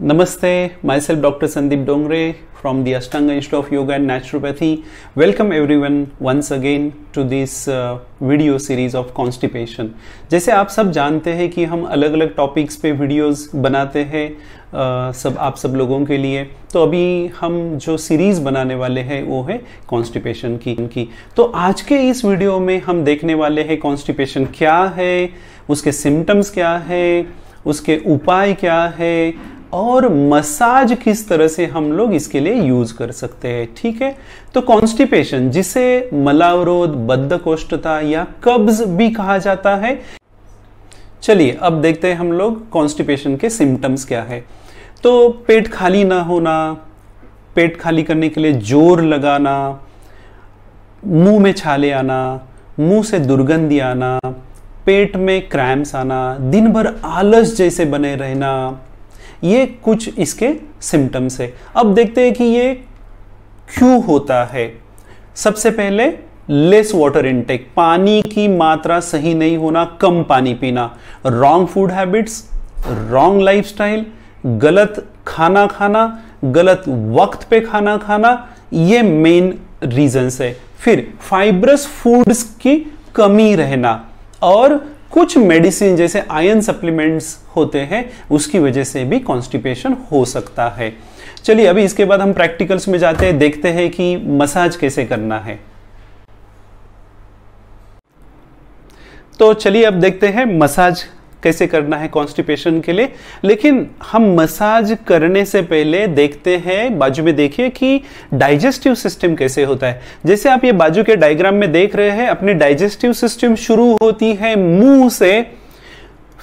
नमस्ते my self doctor Sandeep Dongre from the Ashtanga institute of yoga and naturopathy welcome every one once again to this video series of constipation जैसे आप सब जानते हैं कि हम अलग अलग टॉपिक्स पे वीडियोस बनाते हैं uh, सब आप सब लोगों के लिए तो अभी हम जो सीरीज बनाने वाले हैं वो है कॉन्स्टिपेशन की इनकी तो आज के इस वीडियो में हम देखने वाले हैं कॉन्स्टिपेशन क्या है उसके सिम्टम्स क्या है उसके उपाय क्या है और मसाज किस तरह से हम लोग इसके लिए यूज कर सकते हैं ठीक है तो कॉन्स्टिपेशन जिसे मलावरोध बद्धकोष्ठता या कब्ज भी कहा जाता है चलिए अब देखते हैं हम लोग कॉन्स्टिपेशन के सिम्टम्स क्या है तो पेट खाली ना होना पेट खाली करने के लिए जोर लगाना मुंह में छाले आना मुंह से दुर्गंधी आना पेट में क्रैम्स आना दिन भर आलस जैसे बने रहना ये कुछ इसके सिम्टम्स है अब देखते हैं कि ये क्यों होता है सबसे पहले लेस वाटर इनटेक पानी की मात्रा सही नहीं होना कम पानी पीना wrong food habits wrong lifestyle गलत खाना खाना गलत वक्त पे खाना खाना ये मेन रीजंस है फिर फाइब्रस फूड्स की कमी रहना और कुछ मेडिसिन जैसे आयन सप्लीमेंट्स होते हैं उसकी वजह से भी कॉन्स्टिपेशन हो सकता है चलिए अभी इसके बाद हम प्रैक्टिकल्स में जाते हैं देखते हैं कि मसाज कैसे करना है तो चलिए अब देखते हैं मसाज कैसे करना है कॉन्स्टिपेशन के लिए लेकिन हम मसाज करने से पहले देखते हैं बाजू में देखिए कि डाइजेस्टिव सिस्टम कैसे होता है जैसे आप ये बाजू के डायग्राम में देख रहे हैं अपनी डाइजेस्टिव सिस्टम शुरू होती है मुंह से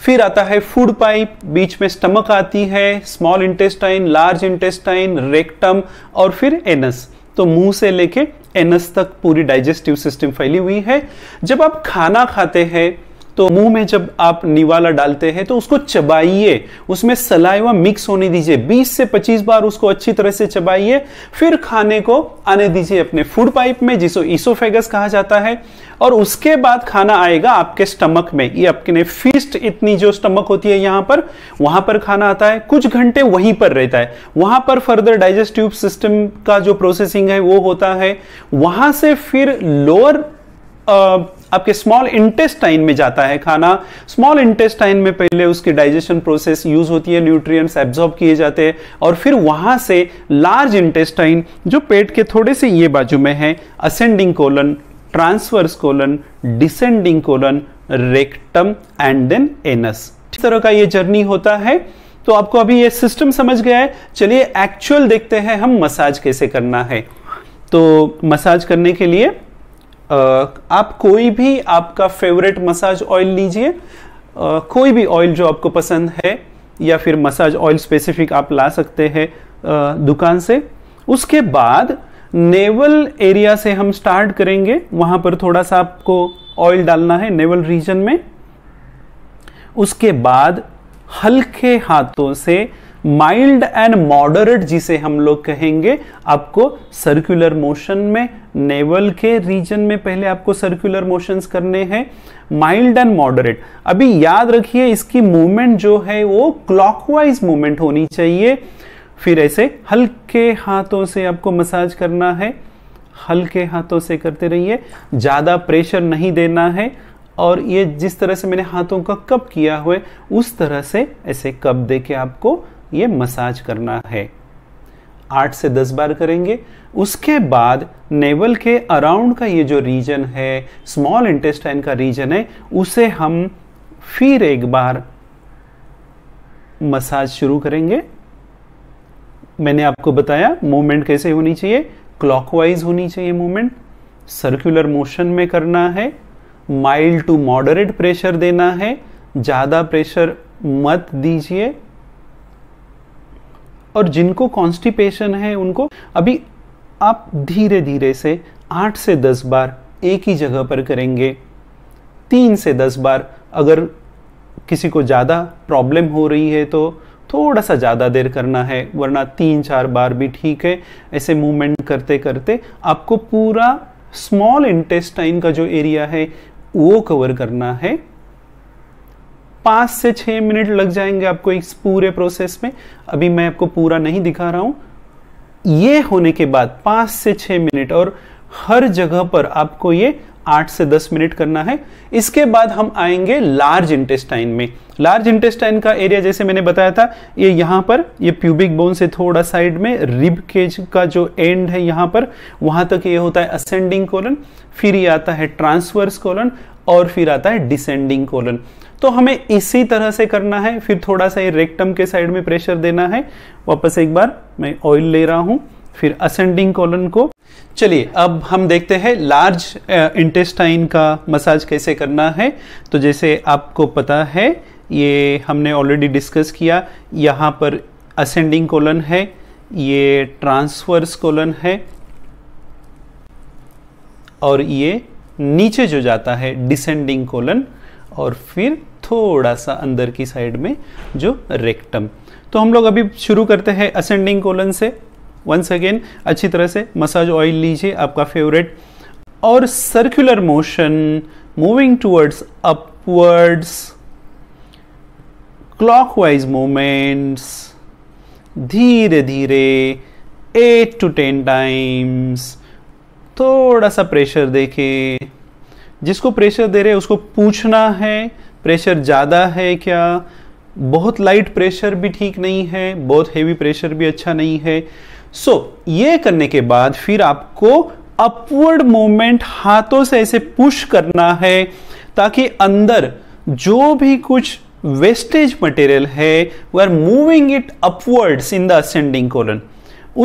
फिर आता है फूड पाइप बीच में स्टमक आती है small intestine large intestine rectum और फिर एनस तो मुंह से लेके एनस तक पूरी डाइजेस्टिव सिस्टम फैली हुई है जब आप खाना खाते हैं तो मुंह में जब आप निवाला डालते हैं तो उसको चबाइए उसमें सलाइवा मिक्स होने दीजिए 20 से 25 बार उसको अच्छी तरह से चबाइए फिर खाने को आने दीजिए अपने फूड पाइप में जिसको इसोफेगस कहा जाता है और उसके बाद खाना आएगा आपके स्टमक में ये आपके फिस्ट इतनी जो स्टमक होती है यहां पर वहां पर खाना आता है कुछ घंटे वहीं पर रहता है वहां पर फर्दर डाइजेस्टिव सिस्टम का जो प्रोसेसिंग है वो होता है वहां से फिर लोअर आपके स्मॉल इंटेस्टाइन में जाता है खाना स्मॉल इंटेस्टाइन में पहले उसकी डाइजेशन प्रोसेस यूज होती है न्यूट्रिएंट्स एब्जॉर्ब किए जाते हैं और फिर वहां से लार्ज इंटेस्टाइन जो पेट के थोड़े से ये बाजू में है ascending colon transverse colon descending colon rectum and then anus इस तरह का ये जर्नी होता है तो आपको अभी ये सिस्टम समझ गया है चलिए एक्चुअल देखते हैं हम मसाज कैसे करना है तो मसाज करने के लिए आप कोई भी आपका फेवरेट मसाज ऑयल लीजिए कोई भी ऑयल जो आपको पसंद है या फिर मसाज ऑयल स्पेसिफिक आप ला सकते हैं दुकान से उसके बाद नेवल एरिया से हम स्टार्ट करेंगे वहां पर थोड़ा सा आपको ऑयल डालना है नेवल रीजन में उसके बाद हल्के हाथों से माइल्ड एंड मॉडरेट जिसे हम लोग कहेंगे आपको सर्कुलर मोशन में नेवल के रीजन में पहले आपको सर्कुलर मोशन करने हैं माइल्ड एंड मॉडरेट अभी याद रखिए इसकी मूवमेंट जो है वो क्लॉकवाइज मूवमेंट होनी चाहिए फिर ऐसे हल्के हाथों से आपको मसाज करना है हल्के हाथों से करते रहिए ज़्यादा प्रेशर नहीं देना है और ये जिस तरह से मैंने हाथों का कप किया हुआ उस तरह से ऐसे कप दे के आपको ये मसाज करना है आठ से दस बार करेंगे उसके बाद नेवल के अराउंड का ये जो रीजन है स्मॉल इंटेस्टाइन का रीजन है उसे हम फिर एक बार मसाज शुरू करेंगे मैंने आपको बताया मूवमेंट कैसे होनी चाहिए क्लॉकवाइज होनी चाहिए मूवमेंट सर्कुलर मोशन में करना है माइल्ड टू मॉडरेट प्रेशर देना है ज़्यादा प्रेशर मत दीजिए और जिनको कॉन्स्टिपेशन है उनको अभी आप धीरे धीरे से आठ से दस बार एक ही जगह पर करेंगे तीन से दस बार अगर किसी को ज़्यादा प्रॉब्लम हो रही है तो थोड़ा सा ज़्यादा देर करना है वरना तीन चार बार भी ठीक है ऐसे मूवमेंट करते करते आपको पूरा स्मॉल इंटेस्टाइन का जो एरिया है वो कवर करना है पांच से छह मिनट लग जाएंगे आपको इस पूरे प्रोसेस में अभी मैं आपको पूरा नहीं दिखा रहा हूं ये होने के बाद पांच से छह मिनट और हर जगह पर आपको ये आठ से दस मिनट करना है इसके बाद हम आएंगे लार्ज इंटेस्टाइन में लार्ज इंटेस्टाइन का एरिया जैसे मैंने बताया था ये यहां पर ये प्यूबिक बोन से थोड़ा साइड में रिब केज का जो एंड है यहां पर वहां तक ये होता है असेंडिंग कोलन फिर ये आता है ट्रांसवर्स कोलन और फिर आता है डिसेंडिंग कोलन तो हमें इसी तरह से करना है फिर थोड़ा सा ये रेक्टम के साइड में प्रेशर देना है वापस एक बार मैं ऑयल ले रहा हूं फिर असेंडिंग कॉलन को चलिए अब हम देखते हैं लार्ज इंटेस्टाइन का मसाज कैसे करना है तो जैसे आपको पता है ये हमने ऑलरेडी डिस्कस किया यहां पर असेंडिंग कॉलन है ये ट्रांसवर्स कॉलन है और ये नीचे जो जाता है डिसेंडिंग कोलन और फिर थोड़ा सा अंदर की साइड में जो रेक्टम तो हम लोग अभी शुरू करते हैं असेंडिंग कोलन से वंस अगेन अच्छी तरह से मसाज ऑयल लीजिए आपका फेवरेट और circular motion moving towards upwards clockwise movements धीरे धीरे एट टू टेन टाइम्स थोड़ा सा प्रेशर देके जिसको प्रेशर दे रहे हैं उसको पूछना है प्रेशर ज़्यादा है क्या बहुत लाइट प्रेशर भी ठीक नहीं है बहुत हेवी प्रेशर भी अच्छा नहीं है सो so, ये करने के बाद फिर आपको अपवर्ड मूवमेंट हाथों से ऐसे पुश करना है ताकि अंदर जो भी कुछ वेस्टेज मटेरियल है we are moving it upwards in the ascending colon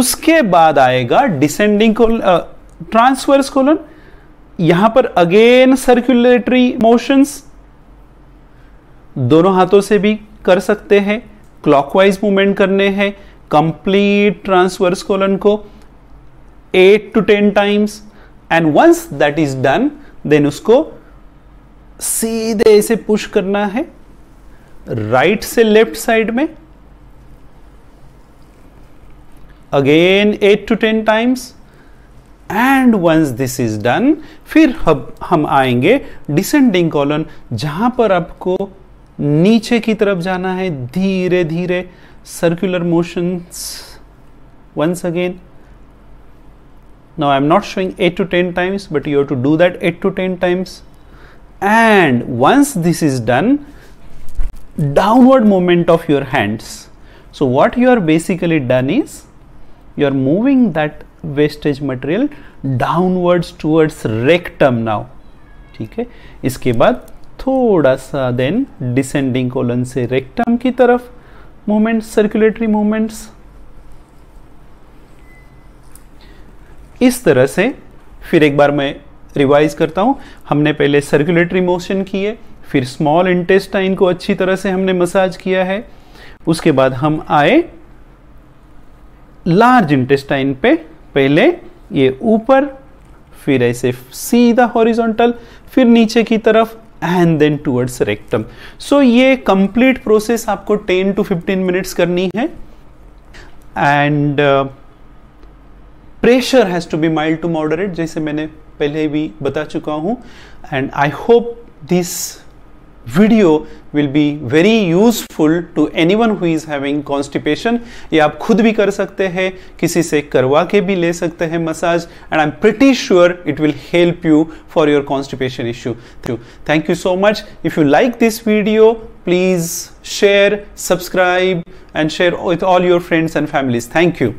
उसके बाद आएगा डिसेंडिंग कोलन ट्रांसवर्स कोलन यहां पर अगेन सर्कुलेटरी मोशंस दोनों हाथों से भी कर सकते हैं क्लॉकवाइज मूवमेंट करने हैं कंप्लीट ट्रांसवर्स कोलन को eight to ten times and once that is done then उसको सीधे इसे पुश करना है राइट right से लेफ्ट साइड में again eight to ten times and once this is done फिर हम आएंगे डिसेंडिंग कॉलम जहां पर आपको नीचे की तरफ जाना है धीरे धीरे circular motions once again now i'm not showing 8 to 10 times but you have to do that 8 to 10 times and once this is done downward movement of your hands so what you are basically done is you are moving that wastage material downwards towards rectum now ठीक है इसके बाद थोड़ा सा then descending colon से rectum की तरफ movement circulatory movements इस तरह से फिर एक बार मैं रिवाइज करता हूं हमने पहले सर्कुलेटरी मोशन किए फिर स्मॉल इंटेस्टाइन को अच्छी तरह से हमने मसाज किया है उसके बाद हम आए लार्ज इंटेस्टाइन पे पहले ये ऊपर फिर ऐसे सीधा हॉरिजॉन्टल फिर नीचे की तरफ and then towards rectum so ये कंप्लीट प्रोसेस आपको 10 टू 15 मिनट्स करनी है and pressure has to be mild to moderate जैसे मैंने पहले भी बता चुका हूं and I hope this video will be very useful to any one who is having constipation ये आप खुद भी कर सकते हैं किसी से करवा के भी ले सकते हैं massage and I am pretty sure it will help you for your constipation issue through thank you so much if you like this video please share subscribe and share with all your friends and families thank you